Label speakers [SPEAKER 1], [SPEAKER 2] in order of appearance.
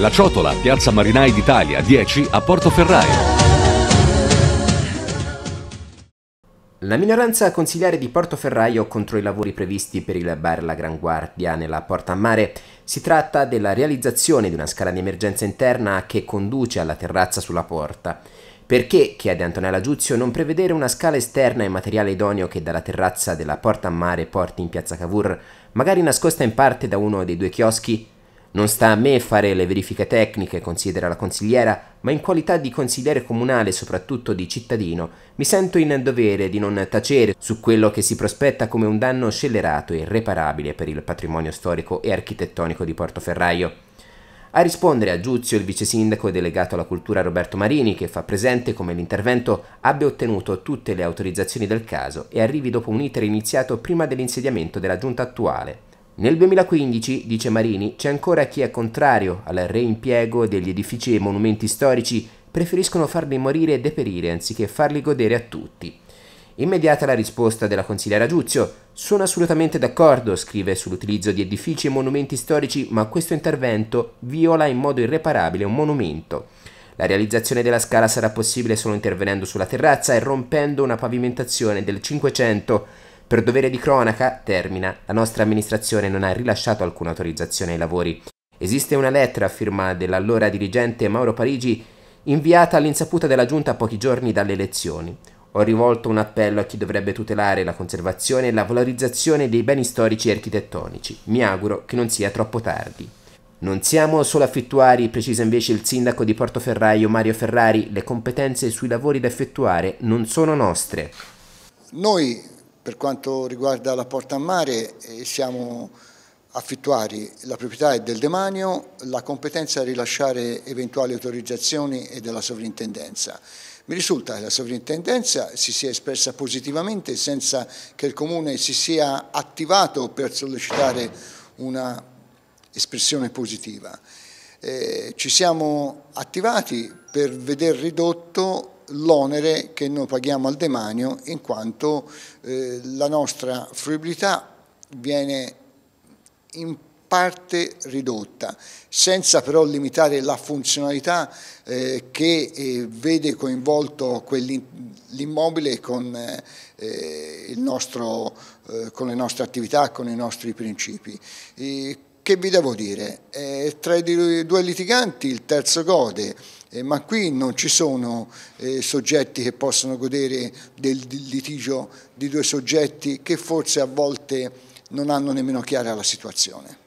[SPEAKER 1] La Ciotola, Piazza Marinai d'Italia 10 a Portoferraio. La minoranza consigliare di Portoferraio contro i lavori previsti per il bar La Gran Guardia nella Porta a Mare si tratta della realizzazione di una scala di emergenza interna che conduce alla terrazza sulla porta. Perché, chiede Antonella Giuzio, non prevedere una scala esterna e materiale idoneo che dalla terrazza della Porta a Mare porti in piazza Cavour, magari nascosta in parte da uno dei due chioschi non sta a me fare le verifiche tecniche, considera la consigliera, ma in qualità di consigliere comunale e soprattutto di cittadino, mi sento in dovere di non tacere su quello che si prospetta come un danno scellerato e irreparabile per il patrimonio storico e architettonico di Portoferraio. A rispondere a Giuzio il vice sindaco e delegato alla cultura Roberto Marini, che fa presente come l'intervento abbia ottenuto tutte le autorizzazioni del caso e arrivi dopo un iter iniziato prima dell'insediamento della giunta attuale. Nel 2015, dice Marini, c'è ancora chi è contrario al reimpiego degli edifici e monumenti storici, preferiscono farli morire e deperire anziché farli godere a tutti. Immediata la risposta della consigliera Giuzio. Sono assolutamente d'accordo, scrive, sull'utilizzo di edifici e monumenti storici, ma questo intervento viola in modo irreparabile un monumento. La realizzazione della scala sarà possibile solo intervenendo sulla terrazza e rompendo una pavimentazione del 500 per dovere di cronaca, termina, la nostra amministrazione non ha rilasciato alcuna autorizzazione ai lavori. Esiste una lettera a firma dell'allora dirigente Mauro Parigi inviata all'insaputa della giunta pochi giorni dalle elezioni. Ho rivolto un appello a chi dovrebbe tutelare la conservazione e la valorizzazione dei beni storici e architettonici. Mi auguro che non sia troppo tardi. Non siamo solo affittuari, precisa invece il sindaco di Portoferraio Mario Ferrari, le competenze sui lavori da effettuare non sono nostre.
[SPEAKER 2] Noi per quanto riguarda la porta a mare eh, siamo affittuari, la proprietà è del demanio, la competenza a rilasciare eventuali autorizzazioni è della sovrintendenza. Mi risulta che la sovrintendenza si sia espressa positivamente senza che il Comune si sia attivato per sollecitare una espressione positiva. Eh, ci siamo attivati per vedere ridotto l'onere che noi paghiamo al demanio in quanto eh, la nostra fruibilità viene in parte ridotta, senza però limitare la funzionalità eh, che eh, vede coinvolto l'immobile con, eh, nostro, eh, con, le nostre attività, con i nostri principi. E che vi devo dire? Eh, tra i due litiganti il terzo gode, eh, ma qui non ci sono eh, soggetti che possono godere del litigio di due soggetti che forse a volte non hanno nemmeno chiara la situazione.